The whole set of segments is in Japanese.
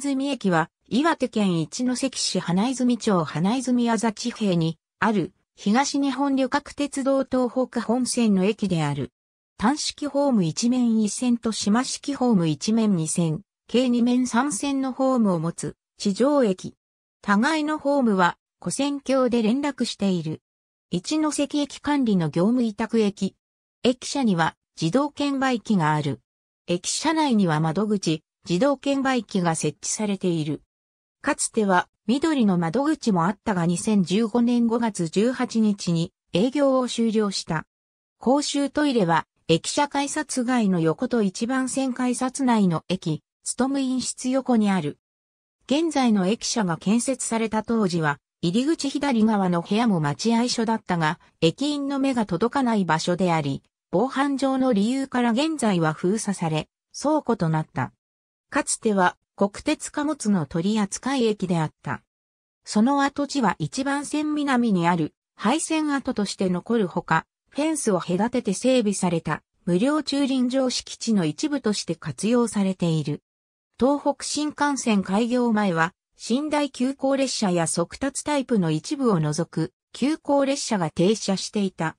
泉駅は、岩手県一関市花泉町花泉あざ地平に、ある、東日本旅客鉄道東北本線の駅である。単式ホーム一面一線と島式ホーム一面二線、計二面三線のホームを持つ、地上駅。互いのホームは、古線橋で連絡している。一関駅管理の業務委託駅。駅舎には、自動券売機がある。駅舎内には窓口、自動券売機が設置されている。かつては緑の窓口もあったが2015年5月18日に営業を終了した。公衆トイレは駅舎改札外の横と一番線改札内の駅、ストムイン室横にある。現在の駅舎が建設された当時は、入り口左側の部屋も待合所だったが、駅員の目が届かない場所であり、防犯上の理由から現在は封鎖され、倉庫となった。かつては国鉄貨物の取扱駅であった。その跡地は一番線南にある廃線跡として残るほか、フェンスを隔てて整備された無料駐輪場敷地の一部として活用されている。東北新幹線開業前は、寝台急行列車や速達タイプの一部を除く急行列車が停車していた。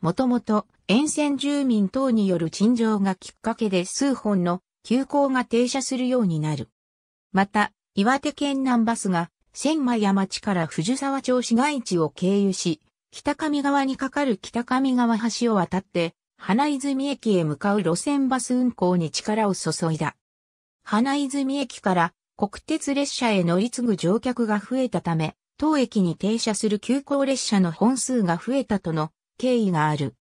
もともと沿線住民等による陳情がきっかけで数本の急行が停車するようになる。また、岩手県南バスが、千枚山町から藤沢町市街地を経由し、北上側にかかる北上川橋を渡って、花泉駅へ向かう路線バス運行に力を注いだ。花泉駅から国鉄列車へ乗り継ぐ乗客が増えたため、当駅に停車する急行列車の本数が増えたとの経緯がある。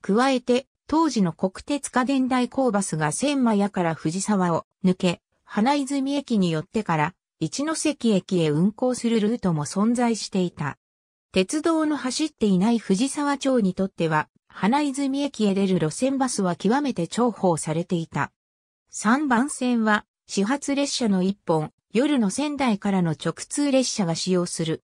加えて、当時の国鉄家電代行バスが千枚屋から藤沢を抜け、花泉駅によってから一ノ関駅へ運行するルートも存在していた。鉄道の走っていない藤沢町にとっては、花泉駅へ出る路線バスは極めて重宝されていた。3番線は、始発列車の1本、夜の仙台からの直通列車が使用する。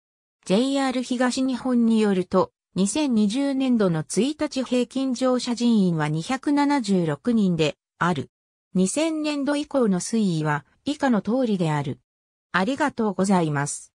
JR 東日本によると、2020年度の1日平均乗車人員は276人である。2000年度以降の推移は以下の通りである。ありがとうございます。